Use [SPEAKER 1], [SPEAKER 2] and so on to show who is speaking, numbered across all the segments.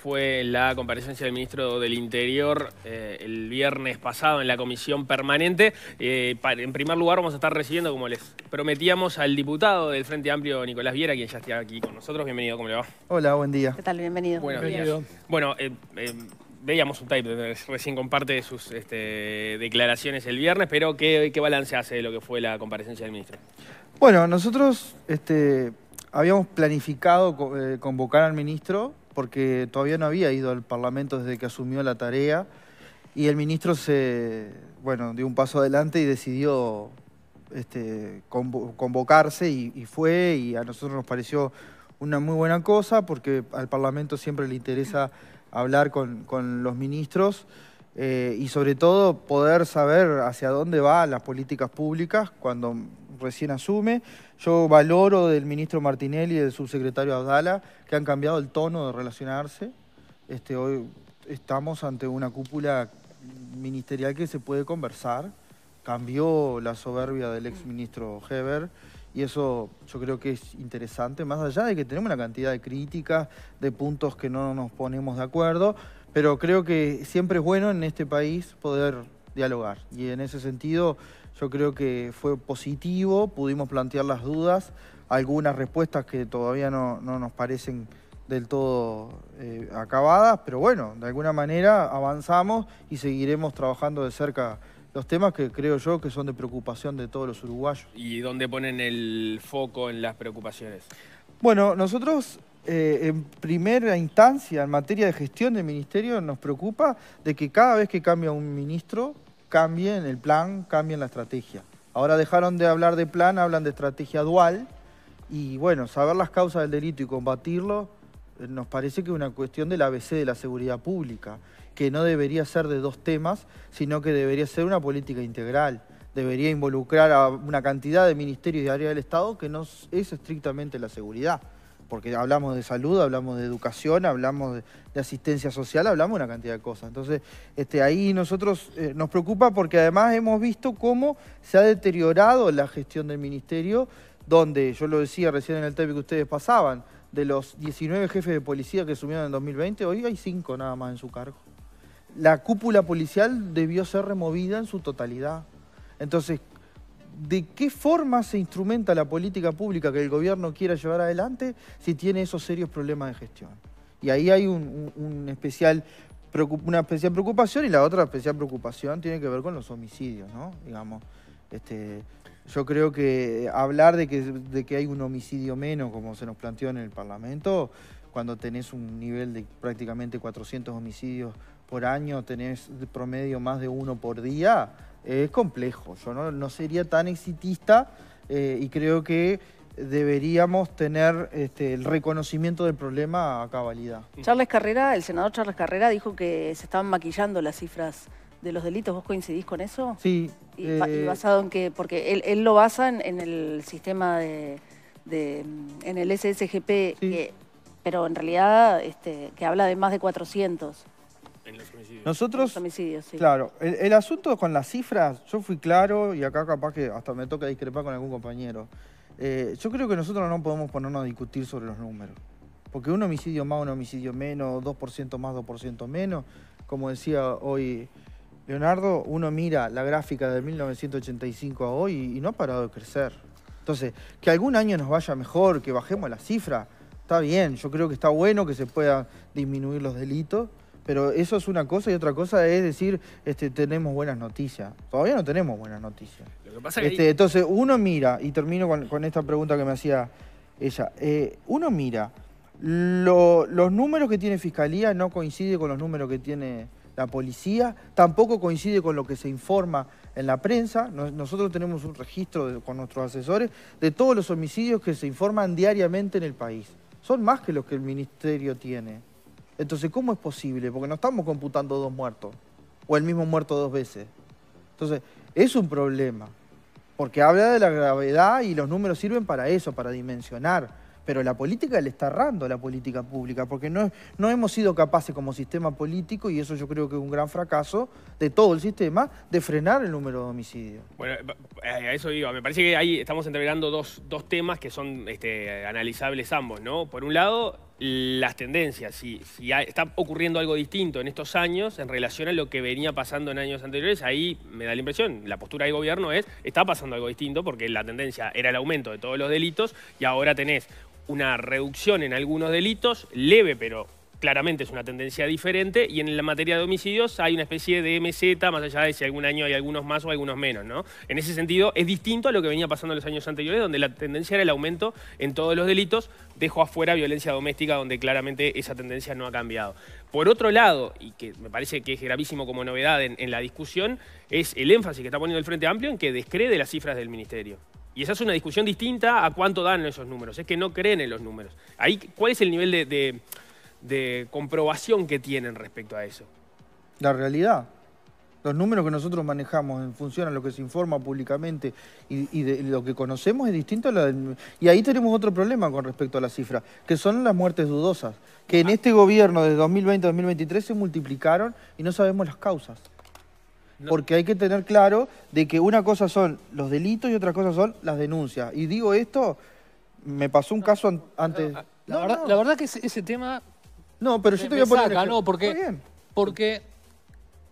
[SPEAKER 1] fue la comparecencia del ministro del Interior eh, el viernes pasado en la comisión permanente. Eh, en primer lugar vamos a estar recibiendo, como les prometíamos, al diputado del Frente Amplio, Nicolás Viera, quien ya está aquí con nosotros. Bienvenido, ¿cómo le va?
[SPEAKER 2] Hola, buen día. ¿Qué tal? Bienvenido. Buenos
[SPEAKER 1] Bueno, eh, veíamos un type, recién comparte sus este, declaraciones el viernes, pero ¿qué, balance hace de lo que fue la comparecencia del ministro?
[SPEAKER 2] Bueno, nosotros este, habíamos planificado convocar al ministro porque todavía no había ido al Parlamento desde que asumió la tarea y el ministro se, bueno, dio un paso adelante y decidió este, convocarse y, fue y a nosotros nos pareció una muy buena cosa porque al Parlamento siempre le interesa hablar con, los ministros eh, y sobre todo poder saber hacia dónde van las políticas públicas cuando recién asume. Yo valoro del ministro Martinelli y del subsecretario Abdala que han cambiado el tono de relacionarse. Este, hoy estamos ante una cúpula ministerial que se puede conversar. Cambió la soberbia del exministro Heber y eso yo creo que es interesante, más allá de que tenemos una cantidad de críticas, de puntos que no nos ponemos de acuerdo, pero creo que siempre es bueno en este país poder dialogar y en ese sentido yo creo que fue positivo, pudimos plantear las dudas, algunas respuestas que todavía no, nos parecen del todo eh, acabadas, pero bueno, de alguna manera avanzamos y seguiremos trabajando de cerca los temas que creo yo que son de preocupación de todos los uruguayos.
[SPEAKER 1] ¿Y dónde ponen el foco en las preocupaciones?
[SPEAKER 2] Bueno, nosotros eh, en primera instancia en materia de gestión del ministerio nos preocupa de que cada vez que cambia un ministro cambien el plan, cambien la estrategia. Ahora dejaron de hablar de plan, hablan de estrategia dual. Y bueno, saber las causas del delito y combatirlo eh, nos parece que es una cuestión del ABC de la seguridad pública, que no debería ser de dos temas, sino que debería ser una política integral. Debería involucrar a una cantidad de ministerios y áreas del Estado que no es estrictamente la seguridad porque hablamos de salud, hablamos de educación, hablamos de, asistencia social, hablamos de una cantidad de cosas. Entonces, este, ahí nosotros eh, nos preocupa porque además hemos visto cómo se ha deteriorado la gestión del ministerio, donde, yo lo decía recién en el tema que ustedes pasaban, de los 19 jefes de policía que sumieron en 2020, hoy hay 5 nada más en su cargo. La cúpula policial debió ser removida en su totalidad. Entonces, de qué forma se instrumenta la política pública que el gobierno quiera llevar adelante si tiene esos serios problemas de gestión. Y ahí hay una especial preocupación y la otra especial preocupación tiene que ver con los homicidios, ¿no? Este, yo creo que hablar de que, hay un homicidio menos, como se nos planteó en el Parlamento, cuando tenés un nivel de prácticamente 400 homicidios por año, tenés promedio más de uno por día, es complejo. Yo no, sería tan exitista eh, y creo que deberíamos tener este, el reconocimiento del problema a cabalidad. Mm.
[SPEAKER 3] Charles Carrera, el senador Charles Carrera dijo que se estaban maquillando las cifras de los delitos. ¿Vos coincidís con eso?
[SPEAKER 2] Sí. ¿Y, eh, basado
[SPEAKER 3] en qué? Porque él, lo basa en, el sistema de, en el SSGP, pero en realidad este, que habla de más de 400.
[SPEAKER 2] Nosotros... Claro, el, asunto con las cifras, yo fui claro y acá capaz que hasta me toca discrepar con algún compañero. Eh, yo creo que nosotros no podemos ponernos a discutir sobre los números. Porque un homicidio más, un homicidio menos, 2% más, 2% menos, como decía hoy Leonardo, uno mira la gráfica de 1985 a hoy y no ha parado de crecer. Entonces, que algún año nos vaya mejor, que bajemos la cifra, está bien. Yo creo que está bueno que se puedan disminuir los delitos, pero eso es una cosa y otra cosa es decir, este, tenemos buenas noticias. Todavía no tenemos buenas noticias. Este, entonces, uno mira, y termino con, esta pregunta que me hacía ella, eh, uno mira, los números que tiene Fiscalía no coinciden con los números que tiene la policía, tampoco coincide con lo que se informa en la prensa. Nosotros tenemos un registro con nuestros asesores de todos los homicidios que se informan diariamente en el país. Son más que los que el ministerio tiene. Entonces, ¿cómo es posible? Porque no estamos computando dos muertos, o el mismo muerto dos veces. Entonces, es un problema, porque habla de la gravedad y los números sirven para eso, para dimensionar pero la política le está errando a la política pública, porque no, no hemos sido capaces como sistema político, y eso yo creo que es un gran fracaso de todo el sistema, de frenar el número de homicidios.
[SPEAKER 1] Bueno, eh, eh, a eso iba. Me parece que ahí estamos entreverando dos, temas que son este, analizables ambos, ¿no? Por un lado, las tendencias, si, está ocurriendo algo distinto en estos años en relación a lo que venía pasando en años anteriores, ahí me da la impresión, la postura del gobierno es, está pasando algo distinto porque la tendencia era el aumento de todos los delitos y ahora tenés una reducción en algunos delitos, leve pero claramente es una tendencia diferente, y en la materia de homicidios hay una especie de MZ, más allá de si algún año hay algunos más o algunos menos, ¿no? En ese sentido, es distinto a lo que venía pasando en los años anteriores, donde la tendencia era el aumento en todos los delitos, dejo afuera violencia doméstica, donde claramente esa tendencia no ha cambiado. Por otro lado, y que me parece que es gravísimo como novedad en, la discusión, es el énfasis que está poniendo el Frente Amplio en que descrede las cifras del Ministerio. Y esa es una discusión distinta a cuánto dan esos números, es que no creen en los números. Ahí, ¿cuál es el nivel de de comprobación que tienen respecto a eso.
[SPEAKER 2] La realidad. Los números que nosotros manejamos en función a lo que se informa públicamente y, de lo que conocemos es distinto a la del... Y ahí tenemos otro problema con respecto a la cifra, que son las muertes dudosas, que en ah. este gobierno de 2020 2023 se multiplicaron y no sabemos las causas. Porque hay que tener claro de que una cosa son los delitos y otra cosa son las denuncias. Y digo esto, me pasó un caso antes... la,
[SPEAKER 4] verdad, que ese tema
[SPEAKER 2] no, pero yo te voy a poner. Saca, no, porque,
[SPEAKER 4] porque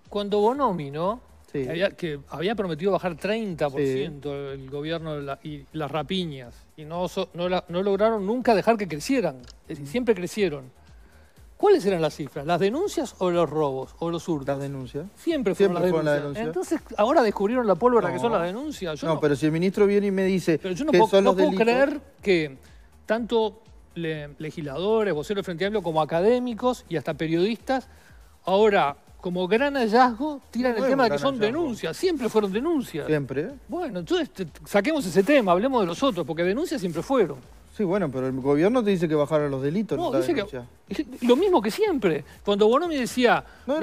[SPEAKER 4] cuando Bonomi, ¿no? Que, había, prometido bajar 30% el gobierno y las rapiñas. Y no, no, lograron nunca dejar que crecieran. Es decir, mm. siempre crecieron. ¿Cuáles eran las cifras? ¿Las denuncias o los robos o los hurtos? Las denuncias. Siempre, fueron, las denuncias. Entonces, ahora descubrieron la pólvora que son las
[SPEAKER 2] denuncias. no, pero si el ministro viene y me dice. Pero yo no, puedo creer
[SPEAKER 4] que tanto legisladores, voceros Frente Amplio, como académicos y hasta periodistas. Ahora, como gran hallazgo, tiran el tema de que son denuncias. Siempre fueron denuncias. Siempre. ¿eh? Bueno, entonces saquemos ese tema, hablemos de los otros, porque denuncias siempre fueron. Sí, bueno, pero el gobierno te dice que bajaron los delitos. No, dice
[SPEAKER 2] que
[SPEAKER 4] lo mismo que siempre. Cuando Bonomi decía, no,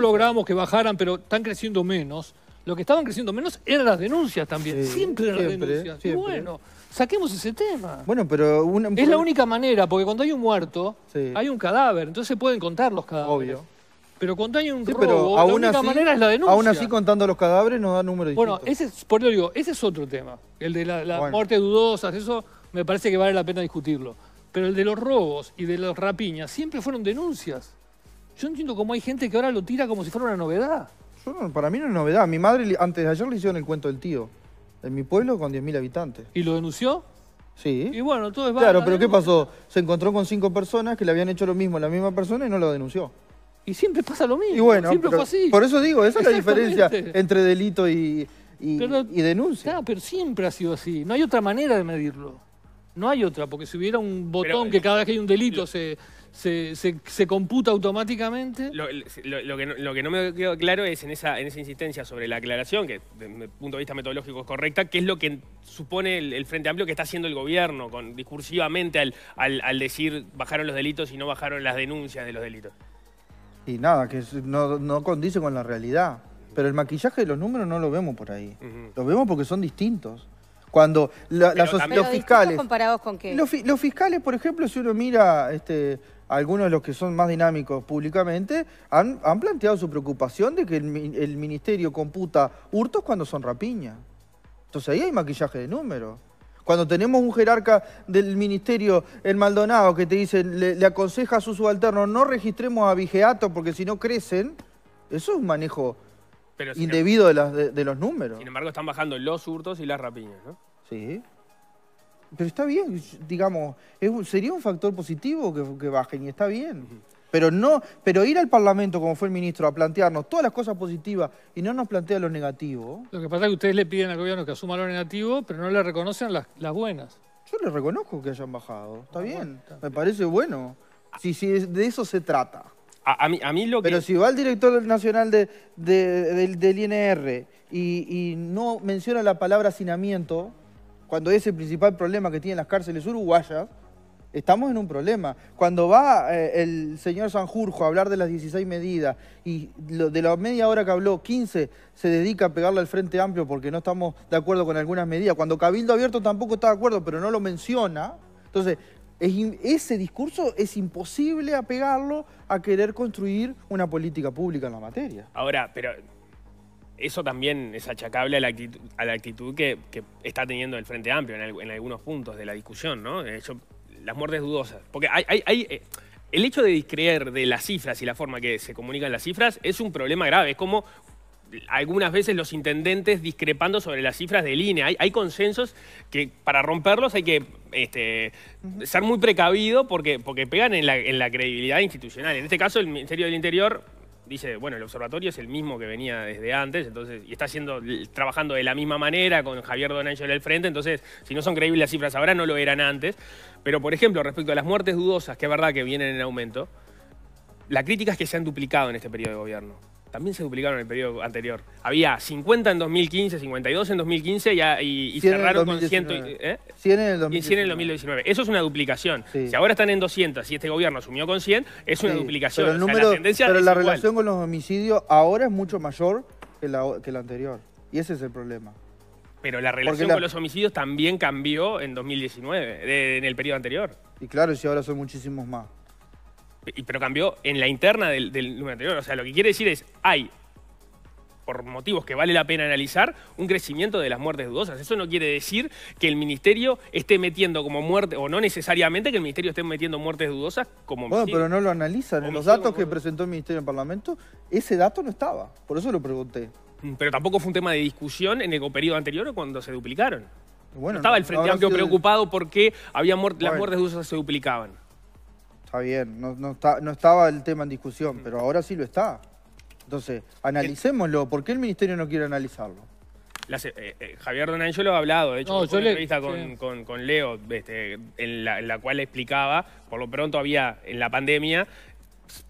[SPEAKER 4] logramos que bajaran, pero están creciendo menos, lo que estaban creciendo menos eran las denuncias también. siempre eran las denuncias. bueno, Saquemos ese tema.
[SPEAKER 2] Bueno, pero... es la
[SPEAKER 4] única manera, porque cuando hay un muerto, hay un cadáver, entonces se pueden contar los cadáveres. Obvio. Pero cuando hay un robo, pero la única manera es la denuncia. Aún así,
[SPEAKER 2] contando los cadáveres no da números bueno, Bueno,
[SPEAKER 4] ese, por eso digo, ese es otro tema. El de las muertes dudosas, eso me parece que vale la pena discutirlo. Pero el de los robos y de las rapiñas siempre fueron denuncias. Yo entiendo cómo hay gente que ahora lo
[SPEAKER 2] tira como si fuera una novedad. para mí no es novedad. Mi madre antes de ayer le hicieron el cuento del tío. En mi pueblo con 10.000 habitantes. ¿Y lo denunció? Sí. Y bueno, todo es Claro, pero ¿eh? ¿qué pasó? Se encontró con cinco personas que le habían hecho lo mismo a la misma persona y no lo denunció. Y siempre pasa lo mismo. Y bueno, siempre fue así. Por eso digo, esa es la diferencia entre delito
[SPEAKER 4] y, y, denuncia. Claro, pero siempre ha sido así. No hay otra manera de medirlo. No hay otra, porque si hubiera un botón que cada vez que hay un delito se se, computa automáticamente.
[SPEAKER 1] Lo, que no, me quedó claro es en esa, insistencia sobre la aclaración, que desde el punto de vista metodológico es correcta, qué es lo que supone el, Frente Amplio que está haciendo el gobierno discursivamente al, decir bajaron los delitos y no bajaron las denuncias de los delitos.
[SPEAKER 2] Y nada, que no, condice con la realidad. Pero el maquillaje de los números no lo vemos por ahí. Lo vemos porque son distintos. Cuando los fiscales...
[SPEAKER 3] comparados con qué? Los,
[SPEAKER 2] fiscales, por ejemplo, si uno mira este, algunos de los que son más dinámicos públicamente, han, planteado su preocupación de que el, ministerio computa hurtos cuando son rapiñas. Entonces ahí hay maquillaje de números. Cuando tenemos un jerarca del ministerio, el Maldonado, que te dice, le, aconseja a su subalterno, no registremos a vigeato porque si no crecen, eso es un manejo
[SPEAKER 1] em- indebido
[SPEAKER 2] de, los números. Sin
[SPEAKER 1] embargo, están bajando los hurtos y las rapiñas, ¿no?
[SPEAKER 2] Sí. Pero está bien, digamos, sería un factor positivo que, bajen y está bien. Pero no, pero ir al Parlamento, como fue el ministro, a plantearnos todas las cosas positivas y no nos plantea lo negativo.
[SPEAKER 4] Lo que pasa es que ustedes le piden al gobierno que asuma lo negativo, pero no le reconocen las, buenas.
[SPEAKER 2] Yo le reconozco que hayan bajado, está ah, bien, me parece bueno. Si, de eso se trata. A, mí, lo que... Pero si va el director nacional de, del, INR y, y no menciona la palabra hacinamiento, cuando es el principal problema que tienen las cárceles uruguayas, estamos en un problema. Cuando va eh, el señor Sanjurjo a hablar de las 16 medidas y de la media hora que habló, 15 se dedica a pegarle al Frente Amplio porque no estamos de acuerdo con algunas medidas. Cuando Cabildo Abierto tampoco está de acuerdo, pero no lo menciona. Entonces, ese discurso es imposible apegarlo a querer construir una política pública en la materia.
[SPEAKER 1] Ahora, pero eso también es achacable a la actitud, a la actitud que, está teniendo el Frente Amplio en, algunos puntos de la discusión, ¿no? De eh, hecho, las muertes dudosas. Porque hay, eh, el hecho de discreer de las cifras y la forma que se comunican las cifras es un problema grave. Es como algunas veces los intendentes discrepando sobre las cifras de línea. Hay, consensos que para romperlos hay que este, ser muy precavido porque, porque pegan en la credibilidad institucional. En este caso, el Ministerio del Interior dice, bueno, el observatorio es el mismo que venía desde antes, entonces, y está trabajando de la misma manera con Javier Donancho en el frente, entonces, si no son creíbles las cifras ahora, no lo eran antes. Pero, por ejemplo, respecto a las muertes dudosas, que es verdad que vienen en aumento, la crítica es que se han duplicado en este periodo de gobierno también se duplicaron en el periodo anterior. Había 50 en 2015, 52 en 2015 y, y cerraron con 100, 100 ¿eh? en el 2019. Eso es una duplicación. Si ahora están en 200 y este gobierno asumió con 100, es una duplicación. Pero, número, la, relación
[SPEAKER 2] con los homicidios ahora es mucho mayor que la, que la anterior. Y ese es el problema.
[SPEAKER 1] Pero la relación con los homicidios también cambió en 2019, en el periodo anterior.
[SPEAKER 2] Y claro, si ahora son muchísimos más
[SPEAKER 1] pero cambió en la interna del, número anterior. O sea, lo que quiere decir es, hay por motivos que vale la pena analizar, un crecimiento de las muertes dudosas. Eso no quiere decir que el ministerio esté metiendo como muerte, o no necesariamente que el ministerio esté metiendo muertes dudosas como Bueno, pero no
[SPEAKER 2] lo analizan. En los datos que presentó el ministerio en Parlamento, ese dato no estaba. Por eso lo pregunté.
[SPEAKER 1] Mm, pero tampoco fue un tema de discusión en el periodo anterior cuando se duplicaron.
[SPEAKER 2] estaba el Frente Amplio preocupado
[SPEAKER 1] porque había las muertes dudosas se duplicaban.
[SPEAKER 2] Está bien, no, estaba el tema en discusión, mm. pero ahora sí lo está. Entonces, analicémoslo. ¿Por qué el Ministerio no quiere analizarlo?
[SPEAKER 1] Eh, eh, Javier eh, yo lo ha hablado, de hecho, en una entrevista con, Leo, este, en, la, cual explicaba, por lo pronto había en la pandemia,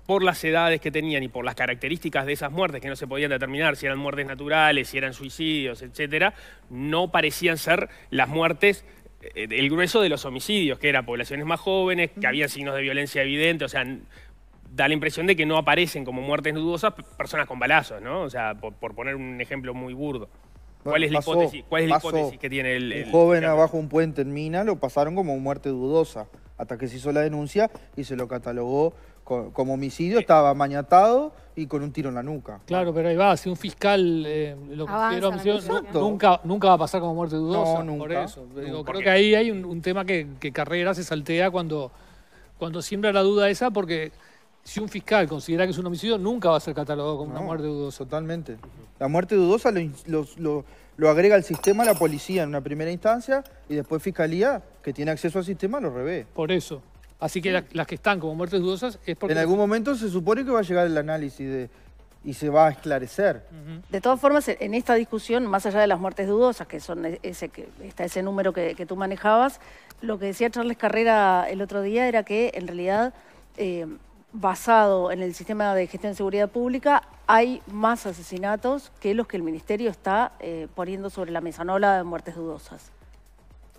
[SPEAKER 1] por las edades que tenían y por las características de esas muertes, que no se podían determinar si eran muertes naturales, si eran suicidios, etcétera, no parecían ser las muertes eh, el grueso de los homicidios, que eran poblaciones más jóvenes, que había signos de violencia evidente, o sea, da la impresión de que no aparecen como muertes dudosas personas con balazos, ¿no? O sea, por, poner un ejemplo muy burdo.
[SPEAKER 2] ¿Cuál es la hipótesis,
[SPEAKER 1] que tiene el, un
[SPEAKER 2] joven abajo un puente en Mina lo pasaron como muerte dudosa hasta que se hizo la denuncia y se lo catalogó como homicidio estaba mañatado y con un tiro en la nuca.
[SPEAKER 4] Claro, pero ahí va, si un fiscal eh, lo considera homicidio, nunca, nunca va a pasar como muerte dudosa. No, nunca.
[SPEAKER 2] Por creo que ahí hay un, tema que,
[SPEAKER 4] Carrera se saltea cuando, cuando siembra la duda esa, porque si un fiscal considera que es un homicidio, nunca va a ser catalogado como una muerte dudosa. Totalmente.
[SPEAKER 2] La muerte dudosa lo, lo, agrega el sistema la policía en una primera instancia y después fiscalía, que tiene acceso al sistema, lo revé.
[SPEAKER 4] Por eso. Así que las, que están como muertes dudosas es porque... En algún
[SPEAKER 2] momento se supone que va a llegar el análisis y se va a esclarecer.
[SPEAKER 3] De todas formas, en esta discusión, más allá de las muertes dudosas, que son e-, ese, que, está ese número que, tú manejabas, lo que decía Charles Carrera el otro día era que en realidad... Eh, basado en el sistema de gestión de seguridad pública, hay más asesinatos que los que el Ministerio está eh, poniendo sobre la mesa, no de muertes dudosas.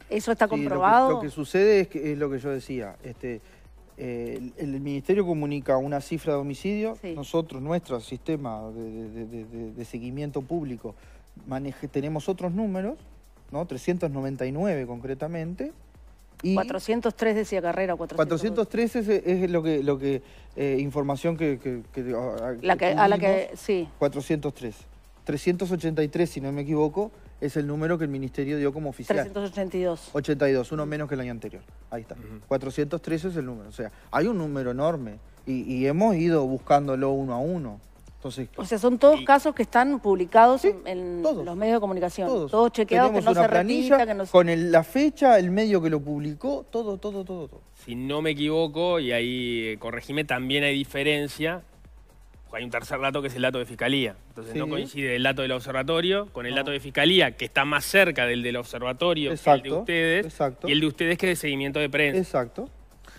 [SPEAKER 3] Eso está comprobado. lo, que,
[SPEAKER 2] sucede es, es lo que yo decía. Este, eh, el, Ministerio comunica una cifra de homicidio, nosotros, nuestro sistema de, seguimiento público, maneje, tenemos otros números, ¿no? 399 concretamente. Y
[SPEAKER 3] 403 decía Carrera, 403
[SPEAKER 2] es, es lo que, eh, información que, ah, la que a la que sí. 403. 383, si no me equivoco, es el número que el ministerio dio como oficial.
[SPEAKER 3] 382.
[SPEAKER 2] 82, uno menos que el año anterior. Ahí está. 413 es el número. O sea, hay un número enorme y, hemos ido buscándolo uno a uno. Entonces,
[SPEAKER 3] o sea, son todos casos que están publicados en los medios de
[SPEAKER 2] comunicación. Todos, chequeados, que no se repita, Con la fecha, el medio que lo publicó, todo, todo, todo, todo.
[SPEAKER 1] Si no me equivoco, y ahí eh, corregime, también hay diferencia hay un tercer dato que es el dato de fiscalía. Entonces no coincide el dato del observatorio con el dato de fiscalía, que está más cerca del del observatorio que el de
[SPEAKER 2] ustedes. Exacto. Y el de
[SPEAKER 1] ustedes que es de seguimiento de prensa. Exacto.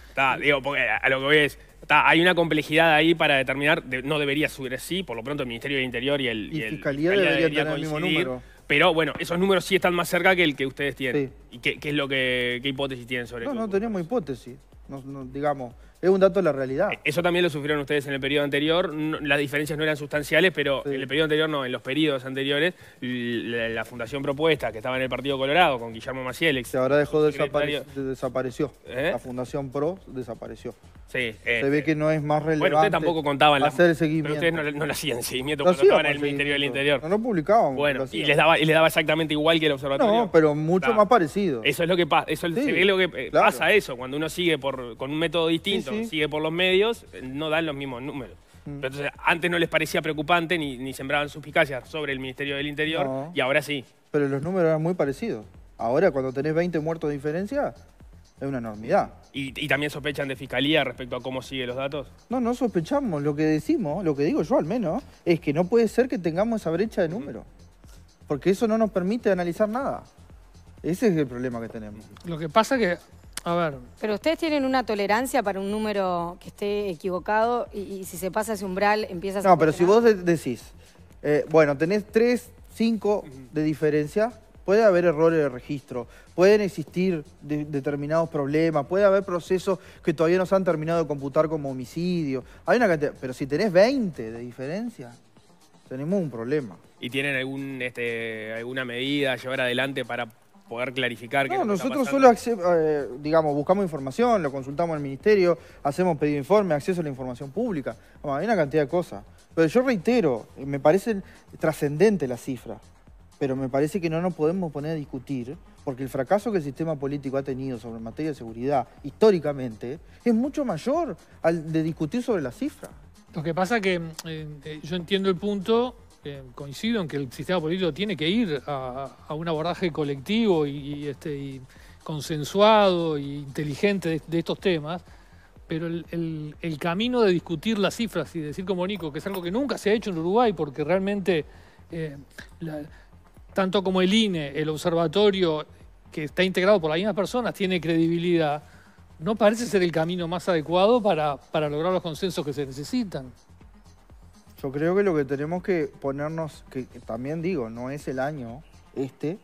[SPEAKER 1] Está, digo, porque a lo que voy es. Está, hay una complejidad ahí para determinar, no debería subir así, por lo pronto el Ministerio del Interior y el. Y, fiscalía, debería, tener el mismo número. Pero bueno, esos números sí están más cerca que el que ustedes tienen. ¿Y qué, qué, es lo que qué hipótesis tienen sobre eso?
[SPEAKER 2] No, no tenemos hipótesis. no, digamos, es un dato de la realidad. E-,
[SPEAKER 1] eso también lo sufrieron ustedes en el periodo anterior. las diferencias no eran sustanciales, pero en el periodo anterior no, en los periodos anteriores, la, Fundación Propuesta, que estaba en el Partido Colorado con Guillermo Maciel... Se ahora dejó de
[SPEAKER 2] desapareció. ¿Eh? La Fundación Pro desapareció. Sí. Eh, se ve eh. que no es más relevante. Bueno, ustedes tampoco contaban. el seguimiento. Pero ustedes no, no
[SPEAKER 1] hacían seguimiento cuando estaban en el Ministerio del Interior.
[SPEAKER 2] No lo publicaban. Bueno, y les daba,
[SPEAKER 1] exactamente igual que el observatorio. No, pero
[SPEAKER 2] mucho más parecido. Eso es lo que pasa. Eso lo que
[SPEAKER 1] pasa eso, cuando uno sigue por, con un método distinto sigue por los medios, eh, no dan los mismos números. Mm. entonces, antes no les parecía preocupante ni, sembraban suspicacias sobre el Ministerio del Interior y ahora sí.
[SPEAKER 2] Pero los números eran muy parecidos. Ahora, cuando tenés 20 muertos de diferencia, es una enormidad.
[SPEAKER 1] ¿Y, también sospechan de fiscalía respecto a cómo sigue los datos?
[SPEAKER 2] No, no sospechamos. Lo que decimos, lo que digo yo al menos, es que no puede ser que tengamos esa brecha de números. Porque eso no nos permite analizar nada. Ese es el problema que tenemos.
[SPEAKER 4] Lo que pasa que a
[SPEAKER 2] ver.
[SPEAKER 3] Pero ustedes tienen una tolerancia para un número que esté equivocado y, si se pasa ese umbral empieza no, a... No, pero si
[SPEAKER 2] vos decís, eh, bueno, tenés 3, 5 de diferencia, puede haber errores de registro, pueden existir determinados problemas, puede haber procesos que todavía no se han terminado de computar como homicidio. Hay una cantidad, pero si tenés 20 de diferencia, tenemos un problema.
[SPEAKER 1] ¿Y tienen algún, este, alguna medida a llevar adelante para poder clarificar. No, que nosotros solo,
[SPEAKER 2] eh, digamos, buscamos información, lo consultamos al ministerio, hacemos pedido de informe, acceso a la información pública. hay una cantidad de cosas. Pero yo reitero, eh, me parece trascendente la cifra, pero me parece que no nos podemos poner a discutir porque el fracaso que el sistema político ha tenido sobre materia de seguridad históricamente es mucho mayor al de discutir sobre la cifra.
[SPEAKER 4] Lo que pasa que eh, yo entiendo el punto eh, coincido en que el sistema político tiene que ir a, un abordaje colectivo y, y este, consensuado e inteligente de, estos temas, pero el, camino de discutir las cifras y decir como Nico, que es algo que nunca se ha hecho en Uruguay, porque realmente eh, tanto como el INE, el observatorio, que está integrado por las mismas personas, tiene credibilidad, no parece ser el camino más adecuado para, para lograr los consensos que se necesitan.
[SPEAKER 2] Yo creo que lo que tenemos que ponernos, que también digo, no es el año este,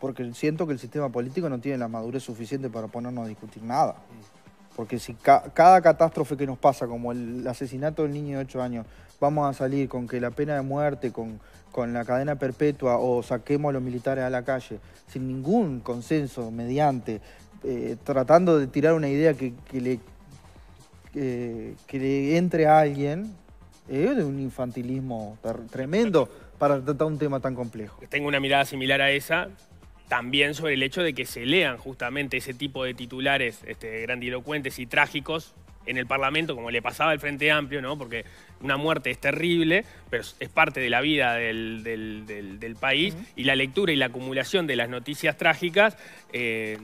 [SPEAKER 2] porque siento que el sistema político no tiene la madurez suficiente para ponernos a discutir nada. Porque si cada catástrofe que nos pasa, como el asesinato del niño de 8 años, vamos a salir con que la pena de muerte, con, la cadena perpetua o saquemos a los militares a la calle, sin ningún consenso mediante, eh, tratando de tirar una idea que, que le eh, entre a alguien, eh, de un infantilismo tremendo para tratar un tema tan complejo.
[SPEAKER 1] Tengo una mirada similar a esa, también sobre el hecho de que se lean justamente ese tipo de titulares este, grandilocuentes y trágicos en el Parlamento, como le pasaba al Frente Amplio, ¿no? porque una muerte es terrible, pero es parte de la vida del, país, y la lectura y la acumulación de las noticias trágicas eh,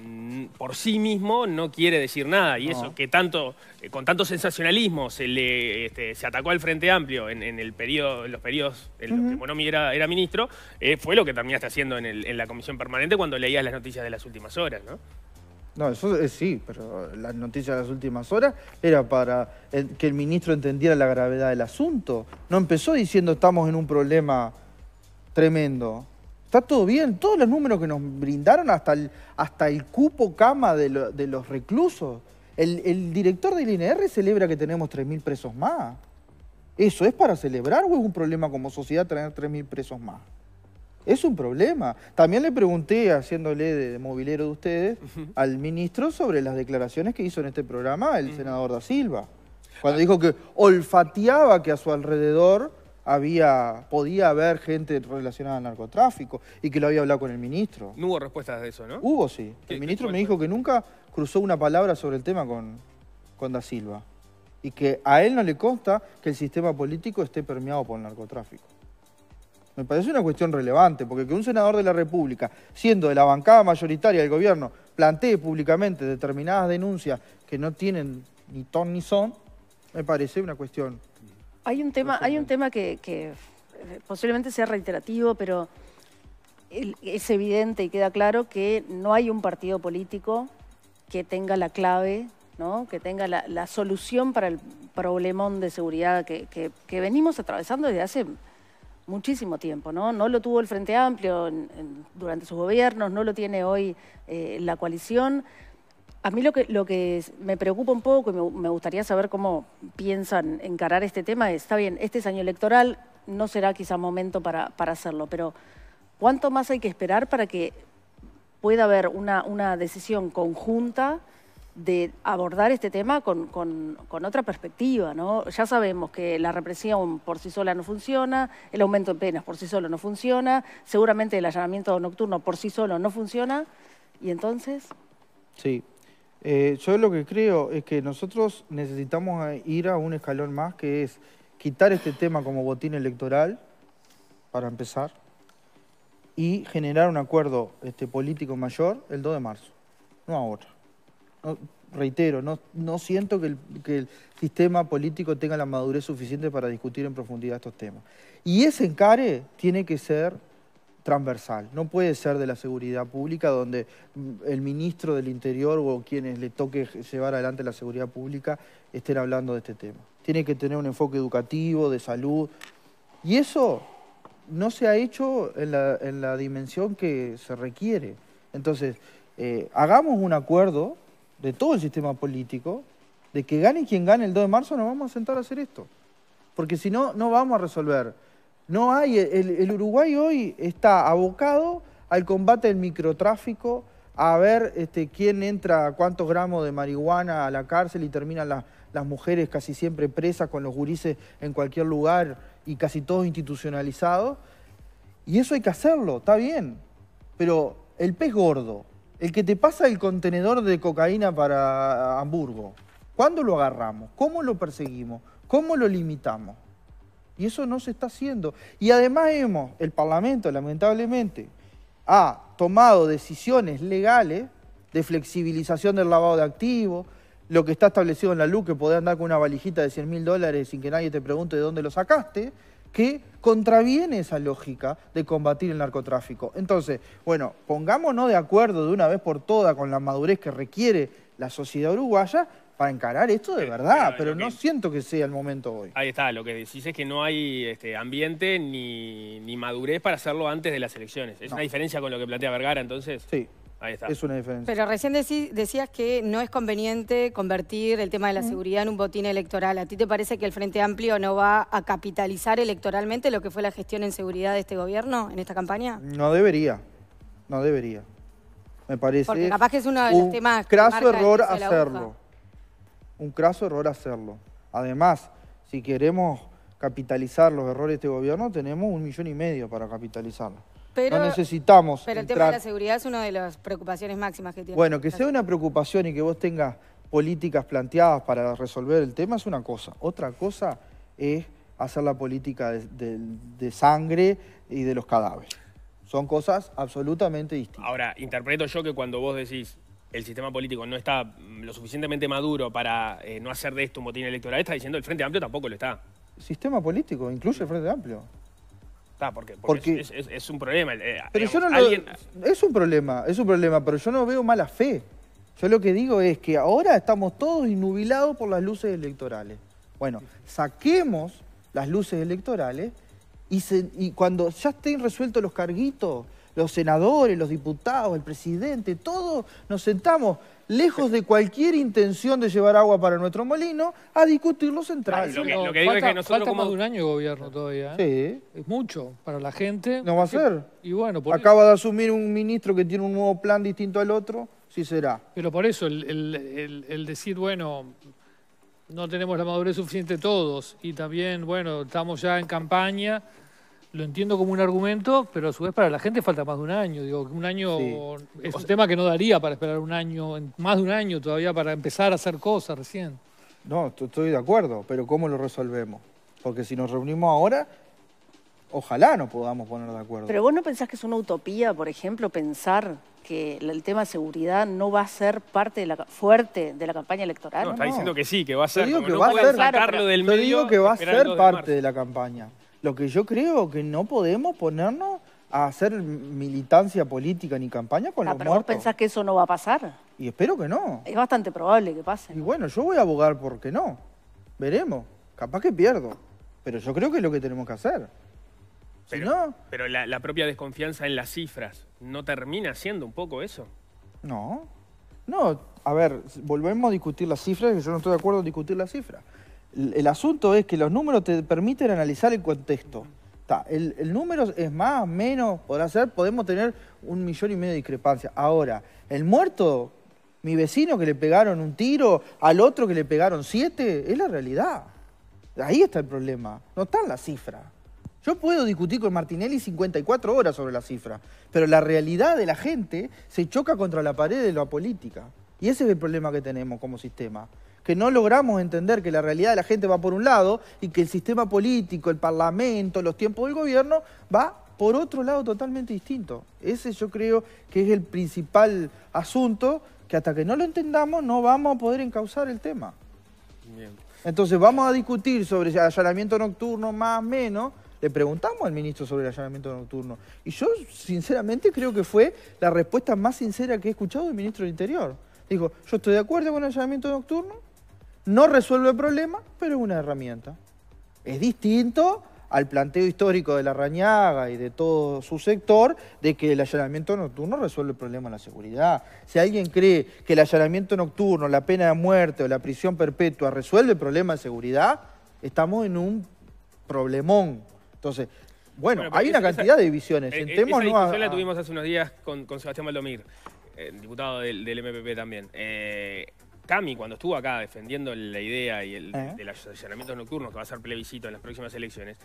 [SPEAKER 1] por sí mismo no quiere decir nada. Y eso, que tanto, eh, con tanto sensacionalismo se le este, se atacó al Frente Amplio en, el periodo, los periodos en los que Bonomi era, era ministro, eh, fue lo que terminaste haciendo en, en la comisión permanente cuando leías las noticias de las últimas horas. ¿no?
[SPEAKER 2] No, eso eh, sí, pero las noticias de las últimas horas era para eh, que el ministro entendiera la gravedad del asunto. No empezó diciendo estamos en un problema tremendo. Está todo bien, todos los números que nos brindaron hasta el, hasta el cupo cama de, los reclusos. El, el, director del INR celebra que tenemos 3.000 presos más. ¿Eso es para celebrar o es un problema como sociedad tener 3.000 presos más? es un problema. También le pregunté, haciéndole de, movilero de ustedes, al ministro sobre las declaraciones que hizo en este programa el senador da Silva. Cuando ah. dijo que olfateaba que a su alrededor había, podía haber gente relacionada al narcotráfico y que lo había hablado con el ministro.
[SPEAKER 1] No hubo respuestas de eso, ¿no?
[SPEAKER 2] Hubo, sí. El ministro me dijo que nunca cruzó una palabra sobre el tema con, con Da Silva y que a él no le consta que el sistema político esté permeado por el narcotráfico. Me parece una cuestión relevante, porque que un senador de la República, siendo de la bancada mayoritaria del gobierno, plantee públicamente determinadas denuncias que no tienen ni ton ni son, me parece una cuestión.
[SPEAKER 3] Hay un tema, hay un tema que, eh, posiblemente sea reiterativo, pero es evidente y queda claro que no hay un partido político que tenga la clave, ¿no? que tenga la, solución para el problemón de seguridad que venimos atravesando desde hace muchísimo tiempo, ¿no? No lo tuvo el Frente Amplio durante sus gobiernos, no lo tiene hoy eh, la coalición. A mí lo que, lo que me preocupa un poco y me, gustaría saber cómo piensan encarar este tema es, está bien, este es año electoral, no será quizá momento para, hacerlo, pero ¿cuánto más hay que esperar para que pueda haber una, una decisión conjunta de abordar este tema con, otra perspectiva, ¿no? Ya sabemos que la represión por sí sola no funciona, el aumento de penas por sí solo no funciona, seguramente el allanamiento nocturno por sí solo no funciona, y entonces...
[SPEAKER 2] Sí, eh, yo lo que creo es que nosotros necesitamos ir a un escalón más, que es quitar este tema como botín electoral, para empezar, y generar un acuerdo este, político mayor el 2 de marzo, no ahora. Oh, reitero, no, siento que el, sistema político tenga la madurez suficiente para discutir en profundidad estos temas. Y ese encare tiene que ser transversal, no puede ser de la seguridad pública donde mm, el ministro del Interior o quienes le toque llevar adelante la seguridad pública estén hablando de este tema. Tiene que tener un enfoque educativo, de salud, y eso no se ha hecho en la, dimensión que se requiere. Entonces, eh, hagamos un acuerdo de todo el sistema político, de que gane quien gane el 2 de marzo, nos vamos a sentar a hacer esto. Porque si no, no vamos a resolver. No hay, el, Uruguay hoy está abocado al combate del microtráfico, a ver este, quién entra, cuántos gramos de marihuana a la cárcel y terminan las mujeres casi siempre presas con los gurises en cualquier lugar y casi todos institucionalizados. Y eso hay que hacerlo, está bien. Pero el pez gordo, el que te pasa el contenedor de cocaína para Hamburgo, ¿cuándo lo agarramos? ¿Cómo lo perseguimos? ¿Cómo lo limitamos? Y eso no se está haciendo. Y además hemos, el Parlamento lamentablemente, ha tomado decisiones legales de flexibilización del lavado de activos, lo que está establecido en la luz, que podés andar con una valijita de 100 mil dólares sin que nadie te pregunte de dónde lo sacaste, que contraviene esa lógica de combatir el narcotráfico. Entonces, bueno, pongámonos de acuerdo de una vez por todas con la madurez que requiere la sociedad uruguaya para encarar esto de eh, verdad, pero, no siento que sea el momento hoy.
[SPEAKER 1] Ahí está, lo que decís es que no hay este, ambiente ni, madurez para hacerlo antes de las elecciones. Es una diferencia con lo que plantea Vergara, entonces. Sí. Es una defensa. Pero
[SPEAKER 3] recién decías que no es conveniente convertir el tema de la seguridad en un botín electoral. ¿A ti te parece que el Frente Amplio no va a capitalizar electoralmente lo que fue la gestión en seguridad de este gobierno en esta campaña?
[SPEAKER 2] No debería. No debería. Me parece. Porque capaz que es uno de los temas. Que craso error hacerlo. Un craso error hacerlo. Además, si queremos capitalizar los errores de este gobierno, tenemos un millón y medio para capitalizarlo. Pero, necesitamos. Pero el tema de la
[SPEAKER 3] seguridad es una de las preocupaciones máximas que tiene. Bueno, que
[SPEAKER 2] sea una preocupación y que vos tengas políticas planteadas para resolver el tema es una cosa. Otra cosa es hacer la política de, sangre y de los cadáveres. Son cosas absolutamente distintas.
[SPEAKER 1] Ahora, interpreto yo que cuando vos decís el sistema político no está mm, lo suficientemente maduro para eh, no hacer de esto un botín electoral, está diciendo el Frente Amplio tampoco lo está.
[SPEAKER 2] Sistema político, incluye el Frente Amplio
[SPEAKER 1] porque, es, un problema. Eh, pero Es
[SPEAKER 2] un problema, es un problema, pero yo no veo mala fe. Yo lo que digo es que ahora estamos todos inubilados por las luces electorales. Bueno, saquemos las luces electorales y, y cuando ya estén resueltos los carguitos, los senadores, los diputados, el presidente, todos nos sentamos lejos de cualquier intención de llevar agua para nuestro molino, a discutir central. lo que, digo es que nosotros falta más de un año de
[SPEAKER 4] gobierno todavía.
[SPEAKER 2] ¿eh? Sí. Es mucho para la gente. No va a ser. Y bueno, Acaba de asumir un ministro que tiene un nuevo plan distinto al otro, sí será.
[SPEAKER 4] Pero por eso, el decir, bueno, no tenemos la madurez suficiente todos y también, bueno, estamos ya en campaña lo entiendo como un argumento, pero a su vez para la gente falta más de un año. Digo, un año es un tema que no daría para esperar un año, más de un año todavía para empezar a hacer cosas recién.
[SPEAKER 2] No, estoy de acuerdo, pero ¿cómo lo resolvemos? Porque si nos reunimos ahora, ojalá no podamos poner de acuerdo. Pero
[SPEAKER 3] vos no pensás que es una utopía, por ejemplo, pensar que el tema de seguridad no va a ser parte de la, fuerte de la campaña electoral. No, está diciendo que sí, que va a ser. Yo digo que va
[SPEAKER 2] a ser, del parte de la campaña. Lo que yo creo que no podemos ponernos a hacer militancia política ni campaña con ah, los muertos.
[SPEAKER 3] pensás que eso no va a pasar?
[SPEAKER 2] Y espero que no. Es bastante probable que pase. Y bueno, yo voy a abogar porque no. Veremos. Capaz que pierdo. Pero yo creo que es lo que tenemos que hacer. Pero, no...
[SPEAKER 1] pero la, la propia desconfianza en las cifras, ¿no termina siendo un poco eso?
[SPEAKER 2] No. No, a ver, volvemos a discutir las cifras, que yo no estoy de acuerdo en discutir las cifras. El asunto es que los números te permiten analizar el contexto. el, número es más, menos, podrá ser, podemos tener un millón y medio de discrepancias. Ahora, el muerto, mi vecino que le pegaron un tiro, al otro que le pegaron siete, es la realidad. Ahí está el problema, no está en la cifra. Yo puedo discutir con Martinelli 54 horas sobre la cifra, pero la realidad de la gente se choca contra la pared de la política. Y ese es el problema que tenemos como sistema que no logramos entender que la realidad de la gente va por un lado y que el sistema político, el parlamento, los tiempos del gobierno va por otro lado totalmente distinto. Ese yo creo que es el principal asunto que hasta que no lo entendamos no vamos a poder encauzar el tema. Entonces vamos a discutir sobre el allanamiento nocturno más o menos. Le preguntamos al ministro sobre el allanamiento nocturno. Y yo sinceramente creo que fue la respuesta más sincera que he escuchado del ministro del Interior. Dijo, yo estoy de acuerdo con el allanamiento nocturno, no resuelve el problema, pero es una herramienta. Es distinto al planteo histórico de la Rañaga y de todo su sector de que el allanamiento nocturno resuelve el problema de la seguridad. Si alguien cree que el allanamiento nocturno, la pena de muerte o la prisión perpetua resuelve el problema de seguridad, estamos en un problemón. Entonces, bueno, hay una cantidad de divisiones. Eh, la
[SPEAKER 1] tuvimos hace unos días con, Sebastián Baldomir, diputado del, MPP también. Eh, Cami, cuando estuvo acá defendiendo la idea y el, eh. nocturno que va a ser plebiscito en las próximas elecciones,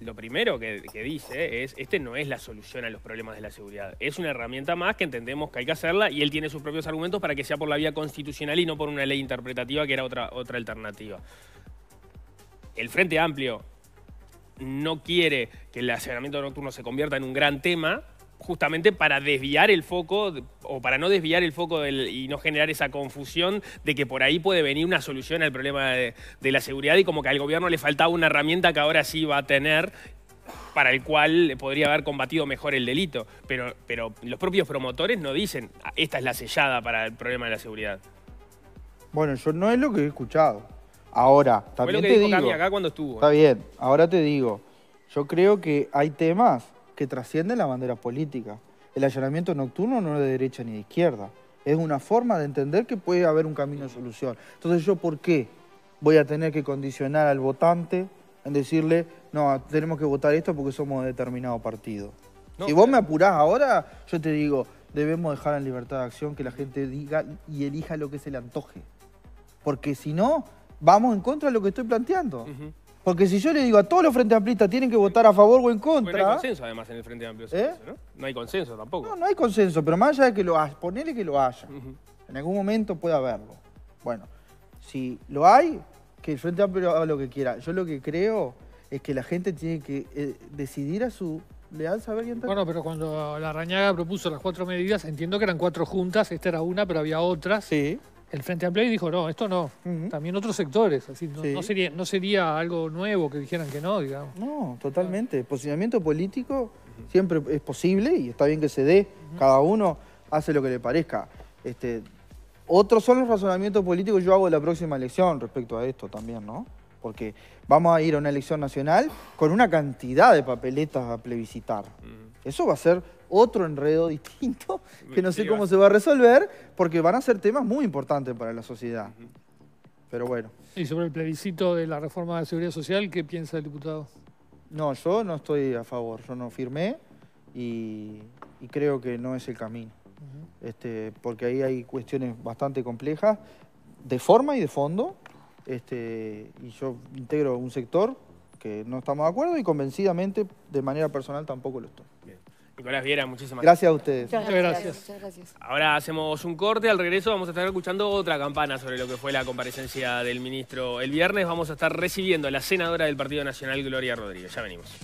[SPEAKER 1] lo primero que, dice es, este no es la solución a los problemas de la seguridad. Es una herramienta más que entendemos que hay que hacerla y él tiene sus propios argumentos para que sea por la vía constitucional y no por una ley interpretativa que era otra, otra alternativa. El Frente Amplio no quiere que el allanamiento nocturno se convierta en un gran tema, justamente para desviar el foco o para no desviar el foco del, y no generar esa confusión de que por ahí puede venir una solución al problema de, la seguridad y como que al gobierno le faltaba una herramienta que ahora sí va a tener para el cual podría haber combatido mejor el delito. Pero, pero los propios promotores no dicen, ah, esta es la sellada para el problema de la seguridad.
[SPEAKER 2] Bueno, yo no es lo que he escuchado. Ahora, también Fue lo que dijo acá cuando estuvo. Está bien, ahora te digo, yo creo que hay temas que trasciende la bandera política. El allanamiento nocturno no es de derecha ni de izquierda. Es una forma de entender que puede haber un camino de solución. Entonces yo, ¿por qué voy a tener que condicionar al votante en decirle, no, tenemos que votar esto porque somos de determinado partido? si vos me apurás ahora, yo te digo, debemos dejar en libertad de acción que la gente diga y elija lo que se le antoje. Porque si no, vamos en contra de lo que estoy planteando. Porque si yo le digo a todos los Frente Amplistas tienen que votar a favor o en contra... no hay consenso además en el Frente Amplio. ¿eh? ¿no? hay consenso tampoco. No, no hay consenso, pero más allá de que lo haya, ponele que lo haya. En algún momento puede haberlo. Bueno, si lo hay, que el Frente Amplio haga lo que quiera. Yo lo que creo es que la gente tiene que eh, decidir a su leal saber ver quién
[SPEAKER 4] Bueno, pero cuando la Rañaga propuso las cuatro medidas, entiendo que eran cuatro juntas, esta era una, pero había otras. Sí el Frente Amplio dijo, no, esto no. También otros sectores. Así, no, sería, algo nuevo que dijeran que no,
[SPEAKER 2] digamos. No, totalmente. Posicionamiento político siempre es posible y está bien que se dé. Cada uno hace lo que le parezca. Este, otros son los razonamientos políticos yo hago la próxima elección respecto a esto también, ¿no? Porque vamos a ir a una elección nacional con una cantidad de papeletas a plebiscitar. Eso va a ser otro enredo distinto que no sé cómo se va a resolver, porque van a ser temas muy importantes para la sociedad. Pero bueno.
[SPEAKER 4] ¿Y sobre el plebiscito de la reforma de seguridad social, qué piensa el diputado?
[SPEAKER 2] No, yo no estoy a favor, yo no firmé y, creo que no es el camino. este, porque ahí hay cuestiones bastante complejas, de forma y de fondo, este, y yo integro un sector que no estamos de acuerdo y convencidamente, de manera personal, tampoco lo estoy. Bien.
[SPEAKER 1] Nicolás Viera, muchísimas gracias. Gracias a ustedes. Muchas gracias. Ahora hacemos un corte, al regreso vamos a estar escuchando otra campana sobre lo que fue la comparecencia del ministro el viernes. Vamos a estar recibiendo a la senadora del Partido Nacional, Gloria Rodríguez. Ya venimos.